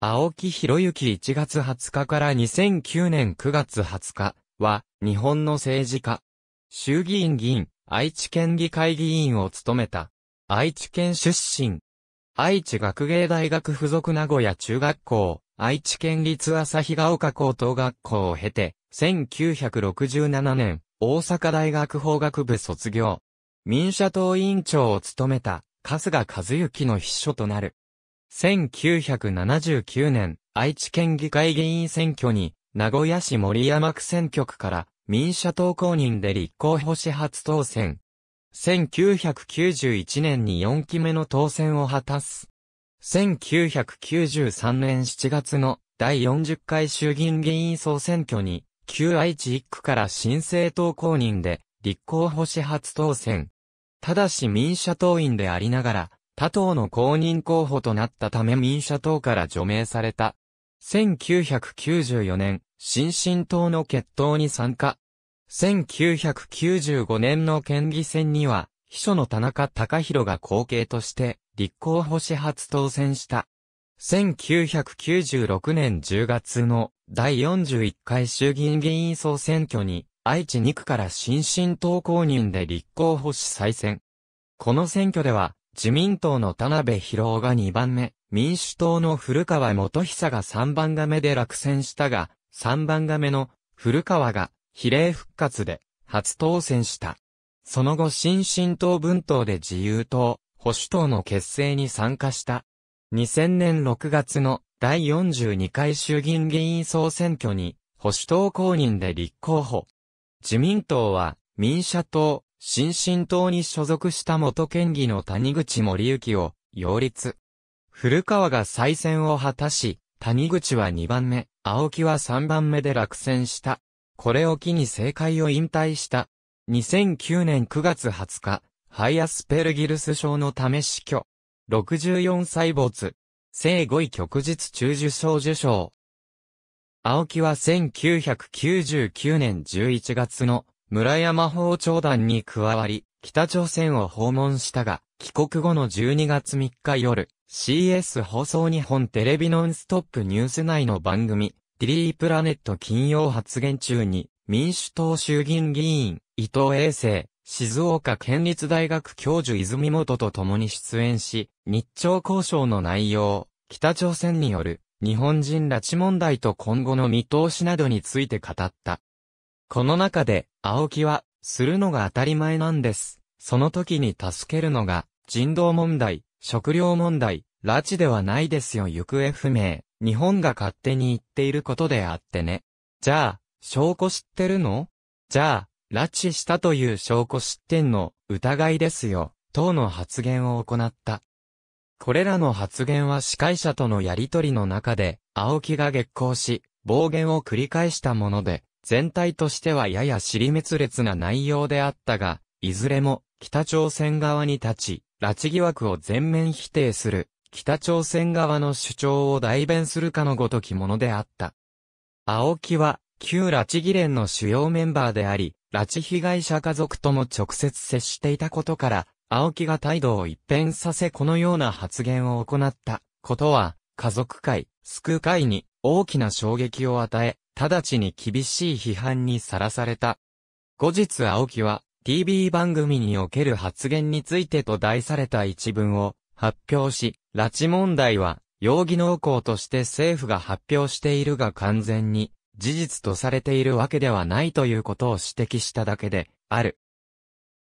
青木博之1月20日から2009年9月20日は、日本の政治家。衆議院議員、愛知県議会議員を務めた。愛知県出身。愛知学芸大学附属名古屋中学校、愛知県立日ヶ丘高等学校を経て、1967年、大阪大学法学部卒業。民社党委員長を務めた、春日和幸の秘書となる。1979年、愛知県議会議員選挙に、名古屋市森山区選挙区から民社党公認で立候補し初当選。1991年に4期目の当選を果たす。1993年7月の第40回衆議院議員総選挙に、旧愛知1区から新生党公認で立候補し初当選。ただし民社党員でありながら、他党の公認候補となったため民社党から除名された。1994年、新進党の決闘に参加。1995年の県議選には、秘書の田中隆弘が後継として、立候補し初当選した。1996年10月の第41回衆議院議員総選挙に、愛知2区から新進党公認で立候補し再選。この選挙では、自民党の田辺博夫が2番目、民主党の古川元久が3番が目で落選したが、3番が目の古川が比例復活で初当選した。その後新進党分党で自由党、保守党の結成に参加した。2000年6月の第42回衆議院議員総選挙に保守党公認で立候補。自民党は民社党、新進党に所属した元県議の谷口森幸を擁立。古川が再選を果たし、谷口は2番目、青木は3番目で落選した。これを機に政界を引退した。2009年9月20日、ハイアスペルギルス症のため死去。64歳没。生5位旭日中受賞受賞。青木は1999年11月の村山法長団に加わり、北朝鮮を訪問したが、帰国後の12月3日夜、CS 放送日本テレビノンストップニュース内の番組、ディリープラネット金曜発言中に、民主党衆議院議員、伊藤衛生、静岡県立大学教授泉本と共に出演し、日朝交渉の内容、北朝鮮による日本人拉致問題と今後の見通しなどについて語った。この中で、青木は、するのが当たり前なんです。その時に助けるのが、人道問題、食料問題、拉致ではないですよ行方不明。日本が勝手に言っていることであってね。じゃあ、証拠知ってるのじゃあ、拉致したという証拠知ってんの、疑いですよ、等の発言を行った。これらの発言は司会者とのやりとりの中で、青木が激高し、暴言を繰り返したもので、全体としてはやや尻滅裂な内容であったが、いずれも北朝鮮側に立ち、拉致疑惑を全面否定する、北朝鮮側の主張を代弁するかのごときものであった。青木は、旧拉致議連の主要メンバーであり、拉致被害者家族とも直接接していたことから、青木が態度を一変させこのような発言を行ったことは、家族会、救う会に大きな衝撃を与え、直ちに厳しい批判にさらされた。後日青木は TV 番組における発言についてと題された一文を発表し、拉致問題は容疑濃厚として政府が発表しているが完全に事実とされているわけではないということを指摘しただけである。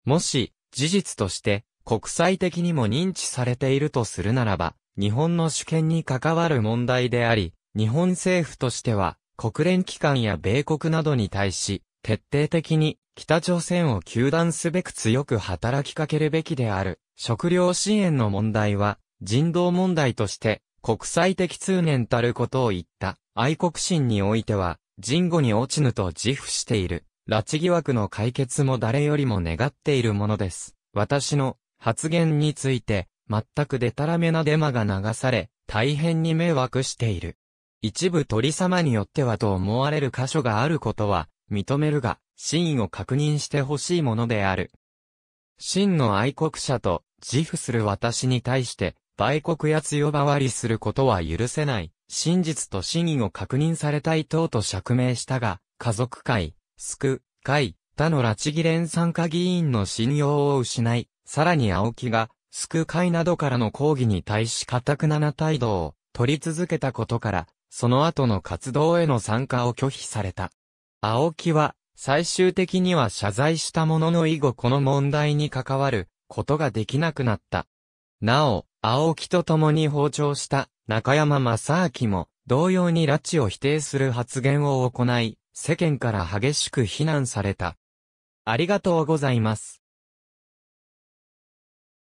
もし事実として国際的にも認知されているとするならば、日本の主権に関わる問題であり、日本政府としては国連機関や米国などに対し、徹底的に北朝鮮を糾弾すべく強く働きかけるべきである。食料支援の問題は人道問題として国際的通念たることを言った愛国心においては人後に落ちぬと自負している。拉致疑惑の解決も誰よりも願っているものです。私の発言について全くデタラメなデマが流され大変に迷惑している。一部鳥様によってはと思われる箇所があることは、認めるが、真意を確認してほしいものである。真の愛国者と自負する私に対して、売国や強わりすることは許せない。真実と真意を確認されたい党と釈明したが、家族会、救、会、他の拉致議連参加議員の信用を失い、さらに青木が、救会などからの抗議に対し固くなな態度を取り続けたことから、その後の活動への参加を拒否された。青木は、最終的には謝罪したものの以後この問題に関わることができなくなった。なお、青木と共に包丁した中山正明も同様に拉致を否定する発言を行い、世間から激しく非難された。ありがとうございます。